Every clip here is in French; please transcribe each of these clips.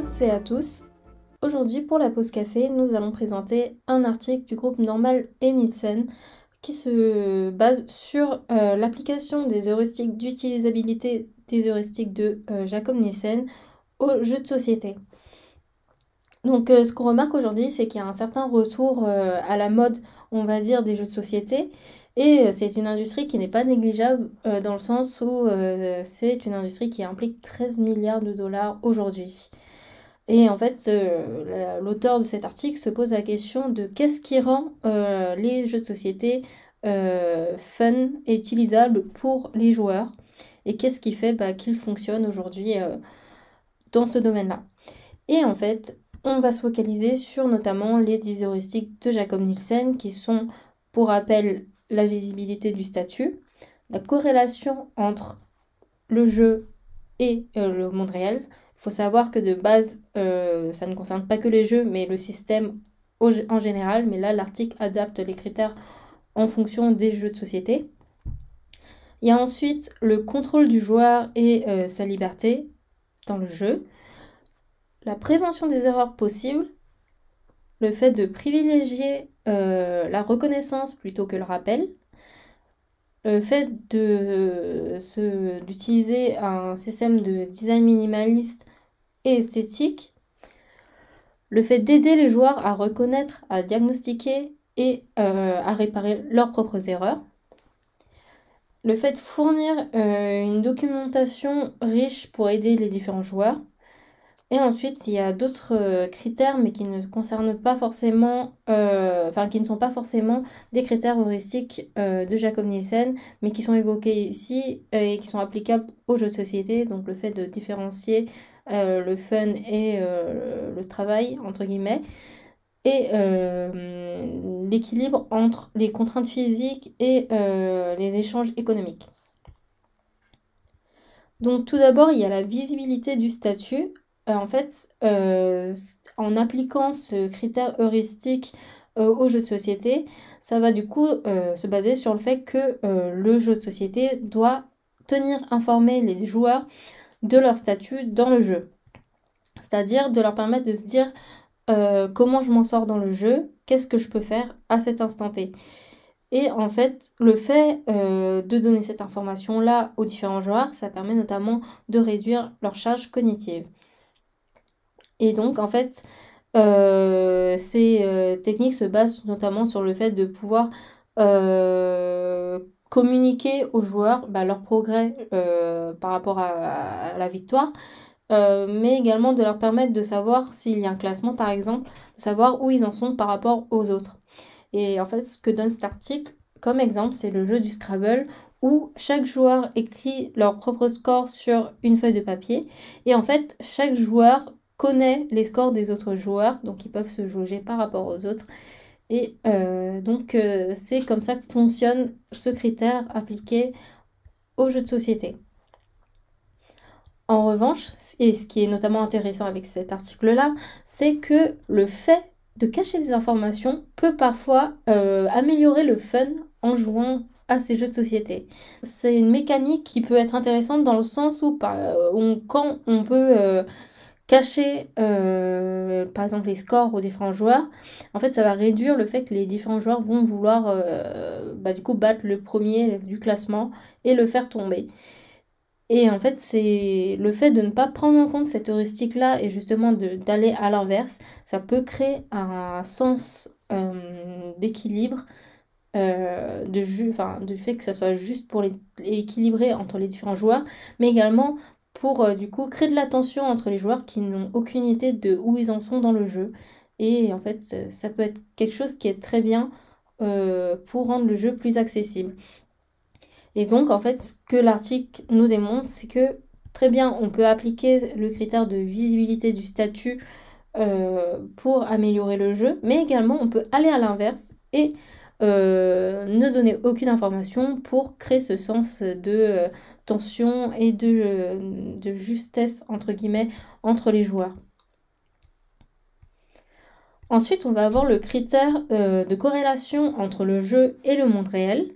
toutes et à tous. Aujourd'hui, pour la pause café, nous allons présenter un article du groupe Normal et Nielsen qui se base sur euh, l'application des heuristiques d'utilisabilité des heuristiques de euh, Jacob Nielsen aux jeux de société. Donc euh, ce qu'on remarque aujourd'hui, c'est qu'il y a un certain retour à la mode, on va dire, des jeux de société. Et c'est une industrie qui n'est pas négligeable dans le sens où c'est une industrie qui implique 13 milliards de dollars aujourd'hui. Et en fait, euh, l'auteur de cet article se pose la question de qu'est-ce qui rend euh, les jeux de société euh, fun et utilisables pour les joueurs et qu'est-ce qui fait bah, qu'ils fonctionnent aujourd'hui dans ce domaine-là. Et en fait, on va se focaliser sur notamment les 10 heuristiques de Jacob Nielsen qui sont, pour rappel, la visibilité du statut, la corrélation entre le jeu et le monde réel, faut savoir que de base, euh, ça ne concerne pas que les jeux, mais le système en général. Mais là, l'article adapte les critères en fonction des jeux de société. Il y a ensuite le contrôle du joueur et euh, sa liberté dans le jeu, la prévention des erreurs possibles, le fait de privilégier euh, la reconnaissance plutôt que le rappel, le fait euh, d'utiliser un système de design minimaliste et esthétique, le fait d'aider les joueurs à reconnaître, à diagnostiquer et euh, à réparer leurs propres erreurs, le fait de fournir euh, une documentation riche pour aider les différents joueurs, et ensuite, il y a d'autres euh, critères, mais qui ne concernent pas forcément, euh, enfin, qui ne sont pas forcément des critères heuristiques euh, de Jacob Nielsen, mais qui sont évoqués ici et qui sont applicables aux jeux de société, donc le fait de différencier le fun et le travail, entre guillemets, et l'équilibre entre les contraintes physiques et les échanges économiques. Donc tout d'abord, il y a la visibilité du statut. Euh, en fait, euh, en appliquant ce critère heuristique euh, au jeu de société, ça va du coup se baser sur le fait que le jeu de société doit tenir informés les joueurs de leur statut dans le jeu. C'est-à-dire de leur permettre de se dire comment je m'en sors dans le jeu, qu'est-ce que je peux faire à cet instant T. Et en fait, le fait de donner cette information-là aux différents joueurs, ça permet notamment de réduire leur charge cognitive. Et donc, en fait, euh, ces euh, techniques se basent notamment sur le fait de pouvoir euh, communiquer aux joueurs bah, leur progrès par rapport à la victoire, mais également de leur permettre de savoir s'il y a un classement, par exemple, de savoir où ils en sont par rapport aux autres. Et en fait, ce que donne cet article comme exemple, c'est le jeu du Scrabble où chaque joueur écrit leur propre score sur une feuille de papier. Et en fait, chaque joueur connaît les scores des autres joueurs, donc ils peuvent se jauger par rapport aux autres. Et euh, donc euh, c'est comme ça que fonctionne ce critère appliqué aux jeux de société. En revanche, et ce qui est notamment intéressant avec cet article-là, c'est que le fait de cacher des informations peut parfois euh, améliorer le fun en jouant à ces jeux de société. C'est une mécanique qui peut être intéressante dans le sens où quand on peut cacher euh, par exemple les scores aux différents joueurs, en fait ça va réduire le fait que les différents joueurs vont vouloir euh, bah, du coup battre le premier du classement et le faire tomber. Et en fait, c'est le fait de ne pas prendre en compte cette heuristique-là et justement d'aller à l'inverse, ça peut créer un sens euh, d'équilibre, de du fait que ça soit juste pour les, équilibrer entre les différents joueurs, mais également pour euh, du coup créer de la tension entre les joueurs qui n'ont aucune idée de où ils en sont dans le jeu. Et en fait, euh, ça peut être quelque chose qui est très bien euh, pour rendre le jeu plus accessible. Et donc, en fait, ce que l'article nous démontre, c'est que très bien, on peut appliquer le critère de visibilité du statut pour améliorer le jeu, mais également on peut aller à l'inverse et ne donner aucune information pour créer ce sens de tension et euh, de, justesse entre guillemets entre les joueurs. Ensuite, on va avoir le critère euh, de corrélation entre le jeu et le monde réel.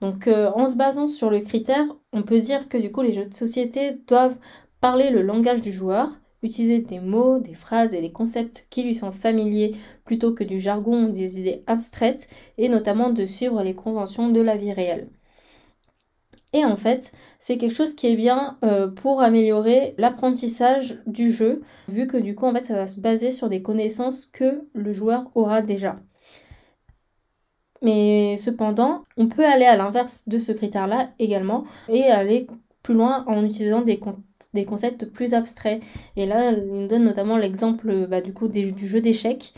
Donc, euh, en se basant sur le critère, on peut dire que du coup, les jeux de société doivent parler le langage du joueur, utiliser des mots, des phrases et des concepts qui lui sont familiers plutôt que du jargon ou des idées abstraites, et notamment de suivre les conventions de la vie réelle. Et en fait, c'est quelque chose qui est bien euh, pour améliorer l'apprentissage du jeu, vu que du coup, en fait, ça va se baser sur des connaissances que le joueur aura déjà. Mais cependant, on peut aller à l'inverse de ce critère-là également et aller plus loin en utilisant des, concepts plus abstraits. Et là, il nous donne notamment l'exemple bah, du coup du jeu d'échecs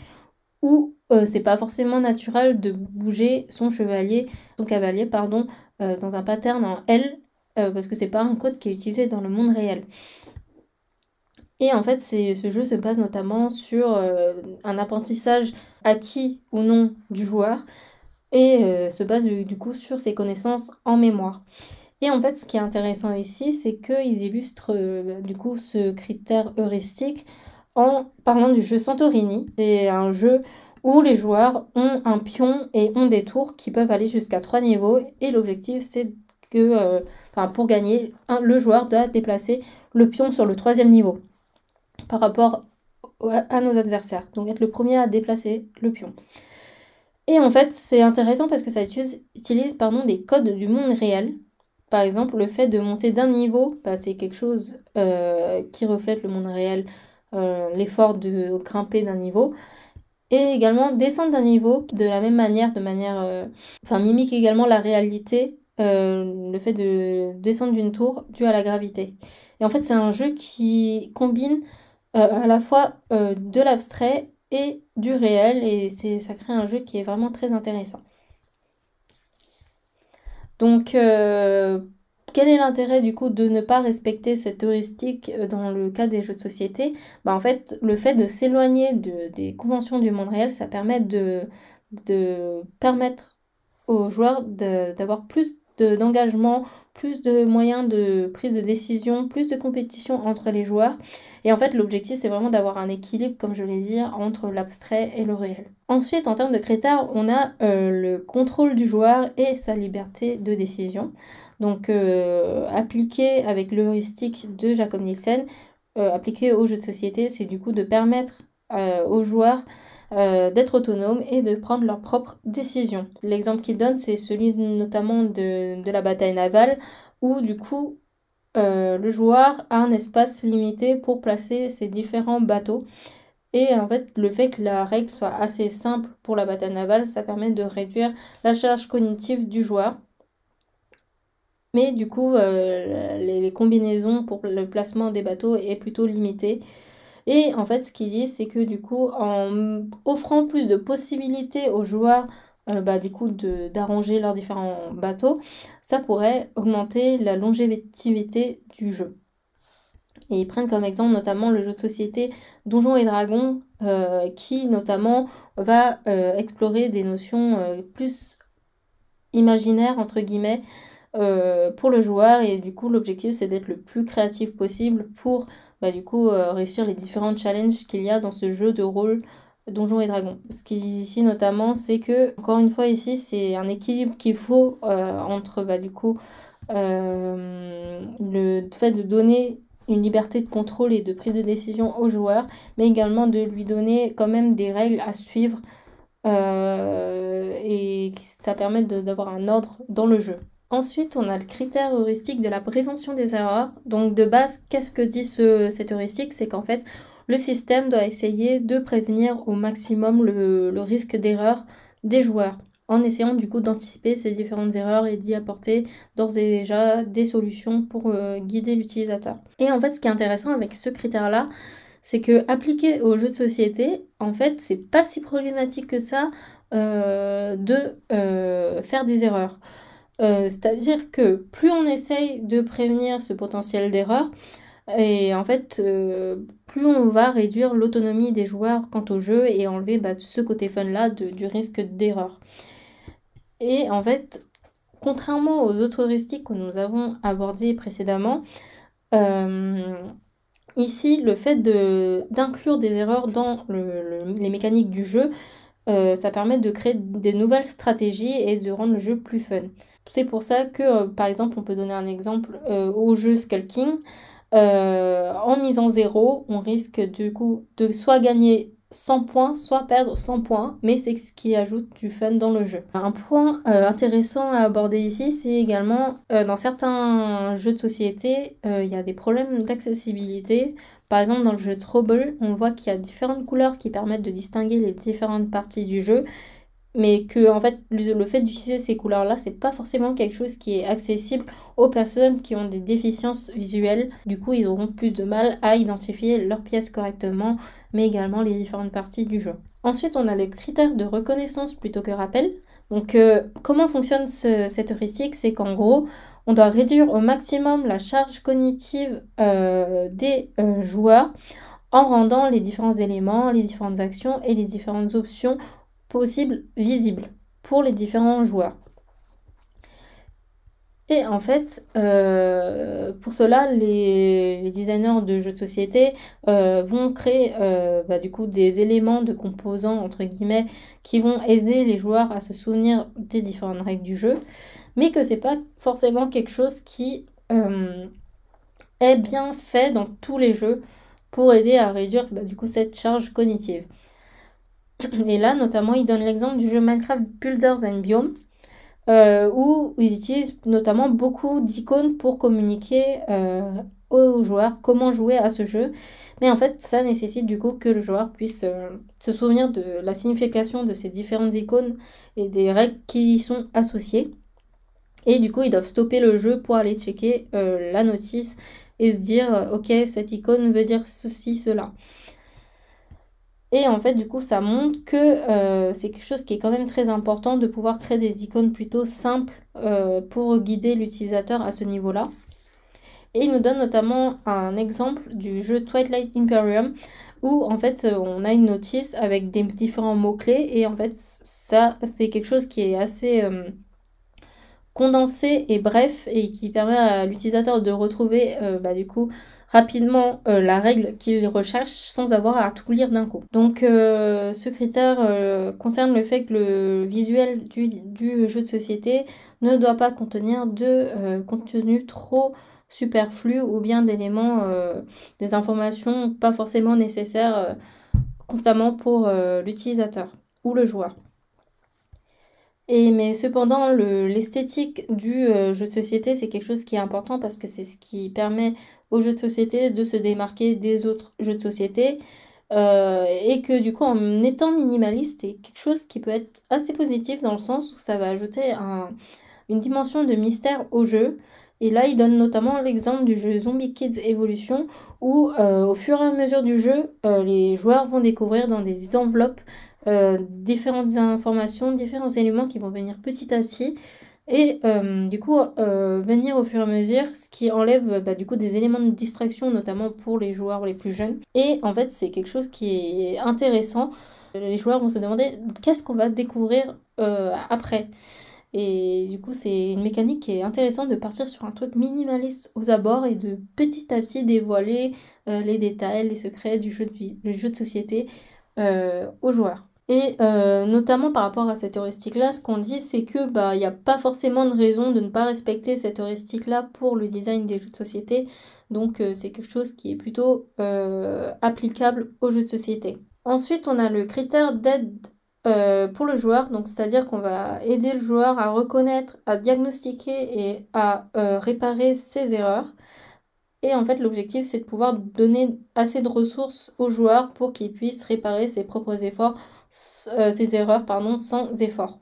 où euh, c'est pas forcément naturel de bouger son chevalier, son cavalier, pardon, euh, dans un pattern en L, euh, parce que c'est pas un code qui est utilisé dans le monde réel. Et en fait, ce jeu se base notamment sur un apprentissage acquis ou non du joueur, et se base du coup sur ses connaissances en mémoire. Et en fait, ce qui est intéressant ici, c'est qu'ils illustrent du coup ce critère heuristique en parlant du jeu Santorini. C'est un jeu où les joueurs ont un pion et ont des tours qui peuvent aller jusqu'à trois niveaux. Et l'objectif, c'est que euh, pour gagner, le joueur doit déplacer le pion sur le troisième niveau par rapport à nos adversaires. Donc être le premier à déplacer le pion. Et en fait, c'est intéressant parce que ça utilise, des codes du monde réel. Par exemple, le fait de monter d'un niveau, bah, c'est quelque chose euh, qui reflète le monde réel, euh, l'effort de grimper d'un niveau et également descendre d'un niveau de la même manière, de manière, euh, enfin mimique également la réalité, euh, le fait de descendre d'une tour due à la gravité. Et en fait, c'est un jeu qui combine euh, à la fois de l'abstrait et du réel, et c'est ça crée un jeu qui est vraiment très intéressant. Donc quel est l'intérêt du coup de ne pas respecter cette heuristique euh, dans le cas des jeux de société bah, En fait, le fait de s'éloigner des conventions du monde réel, ça permet de, de permettre aux joueurs d'avoir de, plus d'engagement plus de moyens de prise de décision, plus de compétition entre les joueurs. Et en fait, l'objectif, c'est vraiment d'avoir un équilibre, comme je l'ai dit, entre l'abstrait et le réel. Ensuite, en termes de critères, on a euh, le contrôle du joueur et sa liberté de décision. Donc, euh, appliqué avec l'heuristique de Jacob Nielsen, euh, appliqué au jeu de société, c'est du coup de permettre aux joueurs euh, d'être autonomes et de prendre leurs propres décisions. L'exemple qu'il donne, c'est celui notamment de, la bataille navale, où du coup, euh, le joueur a un espace limité pour placer ses différents bateaux. Et en fait, le fait que la règle soit assez simple pour la bataille navale, ça permet de réduire la charge cognitive du joueur. Mais du coup, euh, les, les, combinaisons pour le placement des bateaux est plutôt limitée. Et en fait, ce qu'ils disent, c'est que du coup, en offrant plus de possibilités aux joueurs euh, bah, du coup d'arranger leurs différents bateaux, ça pourrait augmenter la longévité du jeu. Et ils prennent comme exemple notamment le jeu de société Donjons et Dragons, euh, qui notamment va euh, explorer des notions plus imaginaires, entre guillemets, pour le joueur. Et du coup, l'objectif, c'est d'être le plus créatif possible pour bah, du coup euh, réussir les différents challenges qu'il y a dans ce jeu de rôle Donjons et Dragons. Ce qu'ils disent ici notamment, c'est que, encore une fois, ici, c'est un équilibre qu'il faut euh, entre, bah, du coup, euh, le fait de donner une liberté de contrôle et de prise de décision au joueur, mais également de lui donner quand même des règles à suivre et ça permet d'avoir un ordre dans le jeu. Ensuite, on a le critère heuristique de la prévention des erreurs. Donc de base, qu'est-ce que dit ce, cette heuristique C'est qu'en fait, le système doit essayer de prévenir au maximum le, risque d'erreur des joueurs en essayant du coup d'anticiper ces différentes erreurs et d'y apporter d'ores et déjà des solutions pour euh, guider l'utilisateur. Et en fait, ce qui est intéressant avec ce critère-là, c'est que appliqué aux jeux de société, en fait, c'est pas si problématique que ça euh, de euh, faire des erreurs. Euh, c'est-à-dire que plus on essaye de prévenir ce potentiel d'erreur, et en fait, euh, plus on va réduire l'autonomie des joueurs quant au jeu et enlever bah, ce côté fun-là du risque d'erreur. Et en fait, contrairement aux autres heuristiques que nous avons abordées précédemment, euh, ici, le fait d'inclure des erreurs dans les mécaniques du jeu, ça permet de créer des nouvelles stratégies et de rendre le jeu plus fun. C'est pour ça que, euh, par exemple, on peut donner un exemple euh, au jeu Skulking. Euh, en mise en zéro, on risque du coup de soit gagner 100 points, soit perdre 100 points, mais c'est ce qui ajoute du fun dans le jeu. Un point intéressant à aborder ici, c'est également dans certains jeux de société, il y a des problèmes d'accessibilité. Par exemple, dans le jeu Trouble, on voit qu'il y a différentes couleurs qui permettent de distinguer les différentes parties du jeu, mais que en fait le, fait d'utiliser ces couleurs là c'est pas forcément quelque chose qui est accessible aux personnes qui ont des déficiences visuelles du coup ils auront plus de mal à identifier leurs pièces correctement mais également les différentes parties du jeu ensuite on a le critère de reconnaissance plutôt que rappel donc euh, comment fonctionne ce, cette heuristique c'est qu'en gros on doit réduire au maximum la charge cognitive euh, des euh, joueurs en rendant les différents éléments, les différentes actions et les différentes options possible visible pour les différents joueurs. Et en fait, euh, pour cela, les, designers de jeux de société euh, vont créer euh, bah, du coup des éléments de composants entre guillemets qui vont aider les joueurs à se souvenir des différentes règles du jeu, mais que c'est pas forcément quelque chose qui est bien fait dans tous les jeux pour aider à réduire bah, du coup cette charge cognitive. Et là, notamment, ils donnent l'exemple du jeu Minecraft Builders and Biome, euh, où ils utilisent notamment beaucoup d'icônes pour communiquer euh, aux joueurs comment jouer à ce jeu. Mais en fait, ça nécessite du coup que le joueur puisse euh, se souvenir de la signification de ces différentes icônes et des règles qui y sont associées. Et du coup, ils doivent stopper le jeu pour aller checker la notice et se dire, ok, cette icône veut dire ceci, cela. Et en fait, du coup, ça montre que euh, c'est quelque chose qui est quand même très important de pouvoir créer des icônes plutôt simples euh, pour guider l'utilisateur à ce niveau-là. Et il nous donne notamment un exemple du jeu Twilight Imperium où en fait on a une notice avec des différents mots-clés et en fait ça c'est quelque chose qui est assez euh, condensé et bref et qui permet à l'utilisateur de retrouver bah, du coup rapidement euh, la règle qu'il recherche sans avoir à tout lire d'un coup. Donc euh, ce critère euh, concerne le fait que le visuel du, du, jeu de société ne doit pas contenir de contenu trop superflu ou bien d'éléments, des informations pas forcément nécessaires constamment pour l'utilisateur ou le joueur mais cependant, l'esthétique du euh, jeu de société, c'est quelque chose qui est important parce que c'est ce qui permet au jeu de société de se démarquer des autres jeux de société. Euh, et que du coup, en étant minimaliste, c'est quelque chose qui peut être assez positif dans le sens où ça va ajouter une dimension de mystère au jeu. Et là, il donne notamment l'exemple du jeu Zombie Kids Evolution où euh, au fur et à mesure du jeu, les joueurs vont découvrir dans des enveloppes euh, différentes informations, différents éléments qui vont venir petit à petit et euh, du coup euh, venir au fur et à mesure, ce qui enlève bah, du coup des éléments de distraction notamment pour les joueurs les plus jeunes. Et en fait c'est quelque chose qui est intéressant. Les joueurs vont se demander qu'est-ce qu'on va découvrir après. Et du coup, c'est une mécanique qui est intéressante de partir sur un truc minimaliste aux abords et de petit à petit dévoiler les détails, les secrets du jeu de, société aux joueurs. Et euh, notamment par rapport à cette heuristique-là, ce qu'on dit, c'est que bah il n'y a pas forcément de raison de ne pas respecter cette heuristique-là pour le design des jeux de société. Donc euh, c'est quelque chose qui est plutôt euh, applicable aux jeux de société. Ensuite, on a le critère d'aide pour le joueur, donc c'est-à-dire qu'on va aider le joueur à reconnaître, à diagnostiquer et à réparer ses erreurs. Et en fait, l'objectif, c'est de pouvoir donner assez de ressources aux joueurs pour qu'ils puissent réparer ses propres efforts, euh, ses erreurs, pardon, sans effort.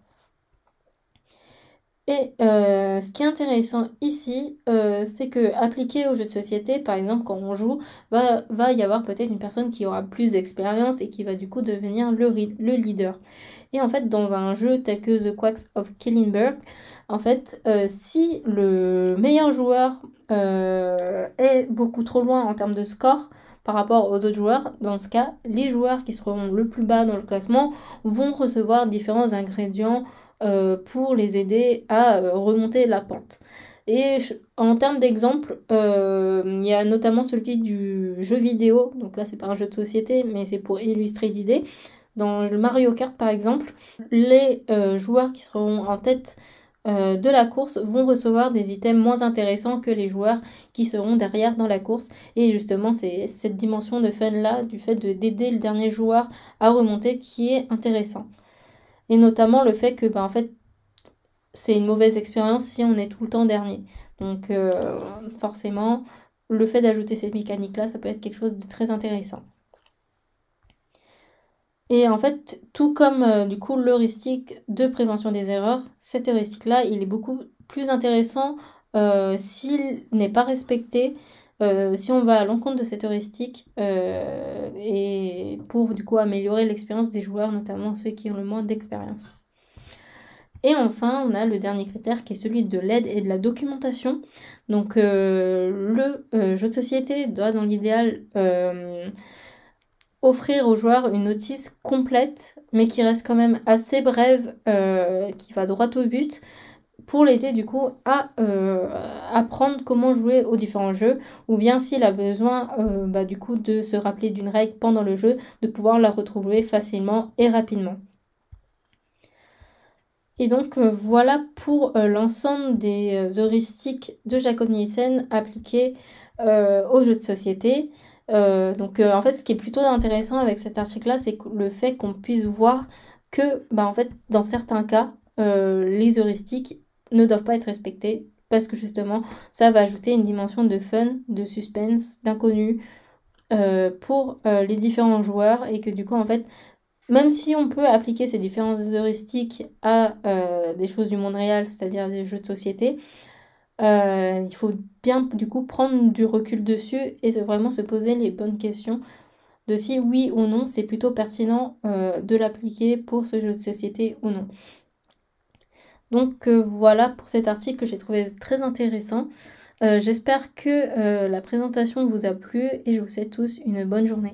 Et euh, ce qui est intéressant ici, euh, c'est que appliqué au jeux de société, par exemple quand on joue, va, y avoir peut-être une personne qui aura plus d'expérience et qui va du coup devenir le leader. Et en fait, dans un jeu tel que The Quacks of Killingberg, en fait, euh, si le meilleur joueur euh, est beaucoup trop loin en termes de score par rapport aux autres joueurs, dans ce cas, les joueurs qui seront le plus bas dans le classement vont recevoir différents ingrédients euh, pour les aider à remonter la pente. Et en termes d'exemple, il y a notamment celui du jeu vidéo. Donc là, c'est pas un jeu de société, mais c'est pour illustrer l'idée. Dans le Mario Kart, par exemple, les euh, joueurs qui seront en tête euh, de la course vont recevoir des items moins intéressants que les joueurs qui seront derrière dans la course. Et justement, c'est cette dimension de fun-là, du fait d'aider le dernier joueur à remonter, qui est intéressant. Et notamment le fait que, bah, en fait, c'est une mauvaise expérience si on est tout le temps dernier. Donc, euh, forcément, le fait d'ajouter cette mécanique-là, ça peut être quelque chose de très intéressant. Et en fait, tout comme euh, du coup l'heuristique de prévention des erreurs, cette heuristique-là, il est beaucoup plus intéressant euh, s'il n'est pas respecté, euh, si on va à l'encontre de cette heuristique, et pour du coup améliorer l'expérience des joueurs, notamment ceux qui ont le moins d'expérience. Et enfin, on a le dernier critère qui est celui de l'aide et de la documentation. Donc le jeu de société doit dans l'idéal offrir aux joueurs une notice complète, mais qui reste quand même assez brève, euh, qui va droit au but, pour l'aider du coup à euh, apprendre comment jouer aux différents jeux, ou bien s'il a besoin euh, bah, du coup de se rappeler d'une règle pendant le jeu, de pouvoir la retrouver facilement et rapidement. Et donc voilà pour l'ensemble des heuristiques de Jacob Nielsen appliquées aux jeux de société. Euh, donc euh, en fait, ce qui est plutôt intéressant avec cet article-là, c'est le fait qu'on puisse voir que, bah, en fait, dans certains cas, euh, les heuristiques ne doivent pas être respectées parce que justement, ça va ajouter une dimension de fun, de suspense, d'inconnu pour les différents joueurs et que du coup, en fait, même si on peut appliquer ces différentes heuristiques à des choses du monde réel, c'est-à-dire des jeux de société, euh, il faut bien du coup prendre du recul dessus et vraiment se poser les bonnes questions de si oui ou non c'est plutôt pertinent euh, de l'appliquer pour ce jeu de société ou non. Donc euh, voilà pour cet article que j'ai trouvé très intéressant. J'espère que la présentation vous a plu et je vous souhaite tous une bonne journée.